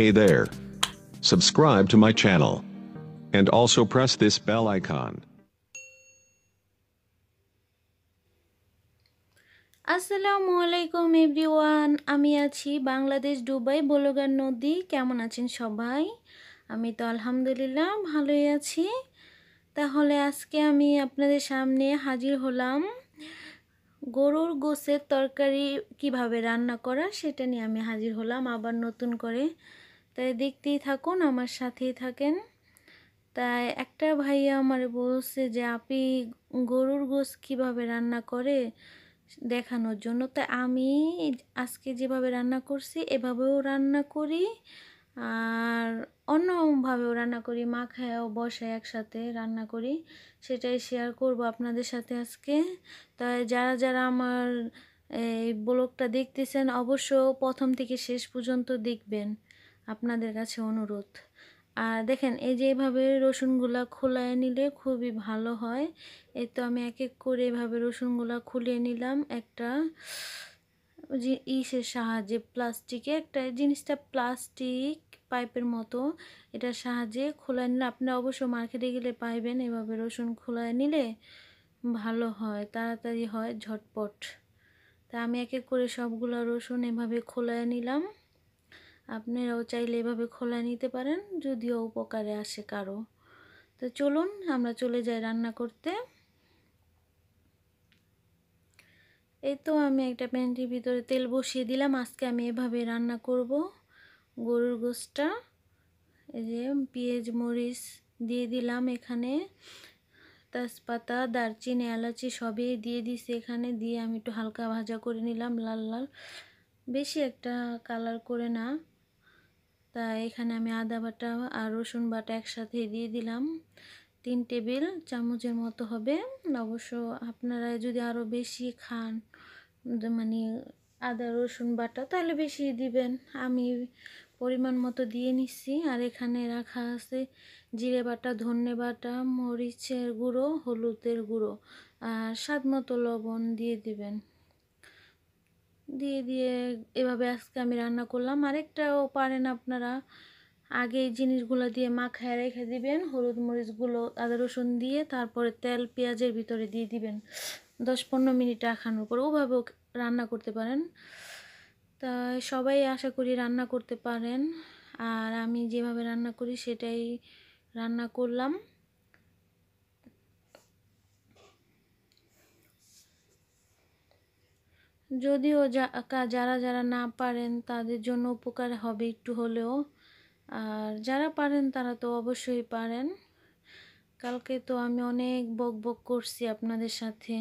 Hey there. Subscribe to my channel. And also press this bell icon. আসসালামু আলাইকুম everyone আমি আছি বাংলাদেশ ডুবাই বলগার নদী কেমন আছেন সবাই আমি তো আলহামদুলিল্লাহ ভালোই আছি তাহলে আজকে আমি আপনাদের সামনে হাজির হলাম গরুর গোসের তরকারি কিভাবে রান্না করা সেটা নিয়ে আমি হাজির হলাম আবার নতুন করে তাই দেখতেই থাকুন আমার সাথেই থাকেন তাই একটা ভাইয়া আমার বলছে যে আপনি গরুর গোস কিভাবে রান্না করে দেখানোর জন্য তাই আমি আজকে যেভাবে রান্না করছি এভাবেও রান্না করি আর অন্যভাবেও রান্না করি মা খায়াও বসায় একসাথে রান্না করি সেটাই শেয়ার করব আপনাদের সাথে আজকে তাই যারা যারা আমার এই ব্লগটা দেখতেছেন অবশ্য প্রথম থেকে শেষ পর্যন্ত দেখবেন আপনাদের কাছে অনুরোধ আর দেখেন এই যে এভাবে রসুনগুলা খোলায় নিলে খুবই ভালো হয় এই তো আমি এক এক করে এভাবে রসুনগুলা খুলে নিলাম একটা ইসের সাহায্যে প্লাস্টিকে একটা জিনিসটা প্লাস্টিক পাইপের মতো এটার সাহায্যে খোলায় নিলে আপনি অবশ্য মার্কেটে গেলে পাইবেন এভাবে রসুন খোলায় নিলে ভালো হয় তাড়াতাড়ি হয় ঝটপট তা আমি এক এক করে সবগুলো রসুন এভাবে খোলায় নিলাম আপনারাও চাইলে এভাবে খোলা নিতে পারেন যদিও উপকারে আসে কারো তো চলুন আমরা চলে যাই রান্না করতে এই তো আমি একটা প্যানটির ভিতরে তেল বসিয়ে দিলাম আজকে আমি এভাবে রান্না করব গরুর গোষ্ঠটা এই যে পেঁয়াজ মরিচ দিয়ে দিলাম এখানে তেজপাতা দারচিনি এলাচি সবই দিয়ে দিছি এখানে দিয়ে আমি একটু হালকা ভাজা করে নিলাম লাল লাল বেশি একটা কালার করে না তা এখানে আমি আদা বাটা আর রসুন বাটা একসাথে দিয়ে দিলাম তিন টেবিল চামচের মতো হবে অবশ্য আপনারা যদি আরও বেশি খান মানে আদা রসুন বাটা তাহলে বেশি দিবেন আমি পরিমাণ মতো দিয়ে নিচ্ছি আর এখানে রাখা আছে জিরে বাটা ধনে বাটা মরিচের গুঁড়ো হলুদের গুঁড়ো আর স্বাদ মতো লবণ দিয়ে দিবেন দিয়ে দিয়ে এভাবে আজকে আমি রান্না করলাম আরেকটাও পারেন আপনারা আগে জিনিসগুলো দিয়ে মাখায় রেখে দিবেন হলুদ মরিচগুলো আদা রসুন দিয়ে তারপরে তেল পেঁয়াজের ভিতরে দিয়ে দিবেন দশ পনেরো মিনিট রাখানোর পর ওভাবেও রান্না করতে পারেন তা সবাই আশা করি রান্না করতে পারেন আর আমি যেভাবে রান্না করি সেটাই রান্না করলাম যদিও যা যারা যারা না পারেন তাদের জন্য উপকার হবে একটু হলেও আর যারা পারেন তারা তো অবশ্যই পারেন কালকে তো আমি অনেক বক বক করছি আপনাদের সাথে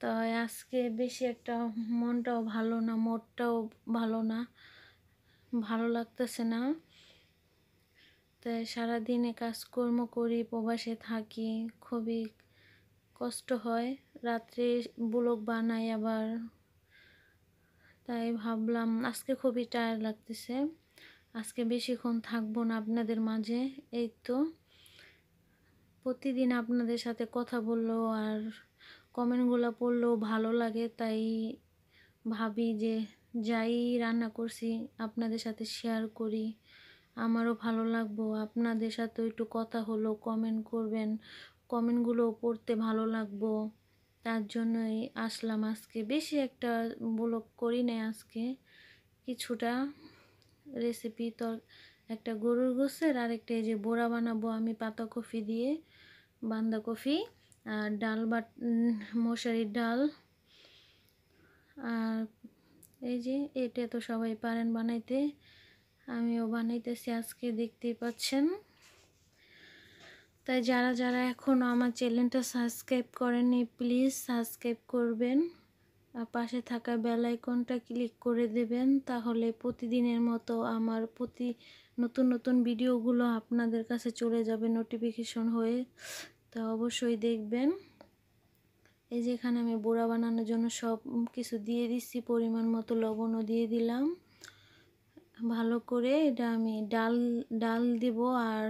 তাই আজকে বেশি একটা মনটাও ভালো না মোটটাও ভালো না ভালো লাগতেছে না তাই সারাদিনে কাজকর্ম করি প্রবাসে থাকি খুবই কষ্ট হয় রাত্রে ব্লগ বানাই আবার তাই ভাবলাম আজকে খুবই টায়ার লাগতেছে আজকে বেশিক্ষণ থাকবো না আপনাদের মাঝে এই তো প্রতিদিন আপনাদের সাথে কথা বললো আর কমেন্টগুলো পড়লেও ভালো লাগে তাই ভাবি যে যাই রান্না করছি আপনাদের সাথে শেয়ার করি আমারও ভালো লাগবো আপনাদের সাথে একটু কথা হলো কমেন্ট করবেন কমেন্টগুলো পড়তে ভালো লাগবো তার জন্যই আসলাম আজকে বেশি একটা ব্লগ করি না আজকে কিছুটা রেসিপি তো একটা গরুর গোসের আর একটা এই যে বোড়া বানাবো আমি কফি দিয়ে কফি আর ডাল বা মশারির ডাল আর এই যে এটা তো সবাই পারেন বানাইতে আমিও বানাইতেছি আজকে দেখতেই পাচ্ছেন তাই যারা যারা এখনও আমার চ্যানেলটা সাবস্ক্রাইব করেনি প্লিজ সাবস্ক্রাইব করবেন আর পাশে থাকা বেল আইকনটা ক্লিক করে দেবেন তাহলে প্রতিদিনের মতো আমার প্রতি নতুন নতুন ভিডিওগুলো আপনাদের কাছে চলে যাবে নোটিফিকেশন হয়ে তা অবশ্যই দেখবেন এই যে এখানে আমি বোড়া বানানোর জন্য সব কিছু দিয়ে দিচ্ছি পরিমাণ মতো লবণও দিয়ে দিলাম ভালো করে এটা আমি ডাল ডাল দেব আর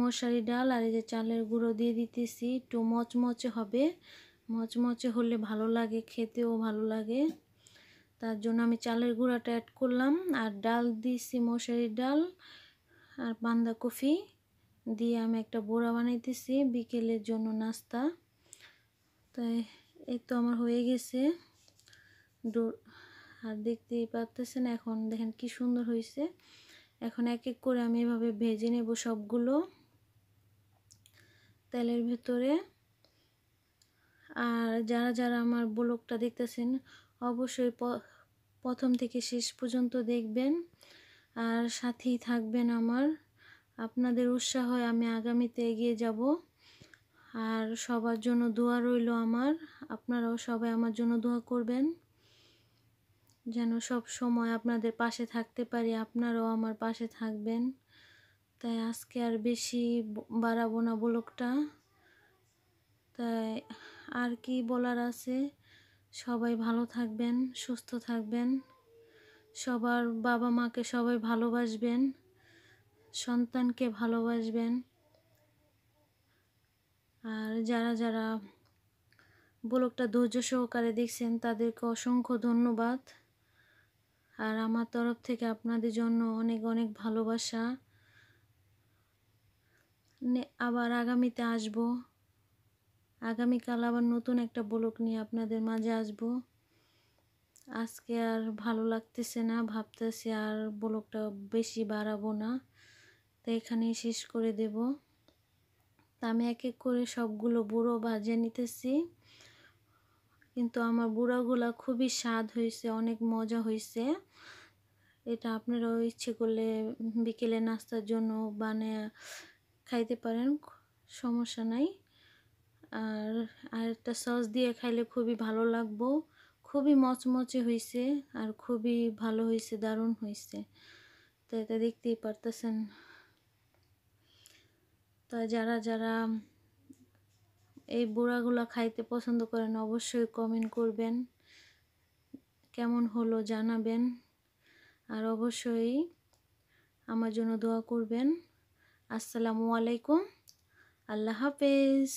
মশারি ডাল আর এই যে চালের গুঁড়ো দিয়ে দিতেছি একটু মচমচে হবে মচমচে হলে ভালো লাগে খেতেও ভালো লাগে তার জন্য আমি চালের গুঁড়াটা অ্যাড করলাম আর ডাল দিয়েছি মশারি ডাল আর বাঁধাকপি দিয়ে আমি একটা বোড়া বানাইতেছি বিকেলের জন্য নাস্তা তাই এই তো আমার হয়ে গেছে আর দেখতেই পারতেছেন এখন দেখেন কি সুন্দর হয়েছে এখন এক এক করে আমি এভাবে ভেজে নেব সবগুলো তেলের ভেতরে আর যারা যারা আমার ব্লগটা দেখতেছেন অবশ্যই প্রথম থেকে শেষ পর্যন্ত দেখবেন আর সাথেই থাকবেন আমার আপনাদের উৎসাহ হয় আমি আগামীতে এগিয়ে যাব আর সবার জন্য দোয়া রইল আমার আপনারাও সবাই আমার জন্য দোয়া করবেন যেন সব সময় আপনাদের পাশে থাকতে পারি আপনারাও আমার পাশে থাকবেন তাই আজকে আর বেশি বাড়াবো না ব্লগটা তাই আর কি বলার আছে সবাই ভালো থাকবেন সুস্থ থাকবেন সবার বাবা মাকে সবাই ভালোবাসবেন সন্তানকে ভালোবাসবেন আর যারা যারা ব্লগটা ধৈর্য সহকারে দেখছেন তাদেরকে অসংখ্য ধন্যবাদ আর আমার তরফ থেকে আপনাদের জন্য অনেক অনেক ভালোবাসা আবার আগামীতে আসব আগামীকাল আবার নতুন একটা ব্লক নিয়ে আপনাদের মাঝে আসব আজকে আর ভালো লাগতেছে না ভাবতেছি আর ব্লকটা বেশি বাড়াবো না তো এখানেই শেষ করে দেব তা আমি এক এক করে সবগুলো বুড়ো ভাজে নিতেছি কিন্তু আমার বুড়াগুলা খুবই স্বাদ হয়েছে অনেক মজা হয়েছে এটা আপনারাও ইচ্ছে করলে বিকেলে নাস্তার জন্য বানায় খাইতে পারেন সমস্যা নাই আর আরেকটা সস দিয়ে খাইলে খুবই ভালো লাগবো খুবই মচমচে হয়েছে আর খুবই ভালো হয়েছে দারুণ হয়েছে তো এটা দেখতেই পারতেছেন তো যারা যারা এই বুড়াগুলো খাইতে পছন্দ করেন অবশ্যই কমেন্ট করবেন কেমন হলো জানাবেন আর অবশ্যই আমার জন্য দোয়া করবেন আসসালামু আলাইকুম আল্লাহ হাফেজ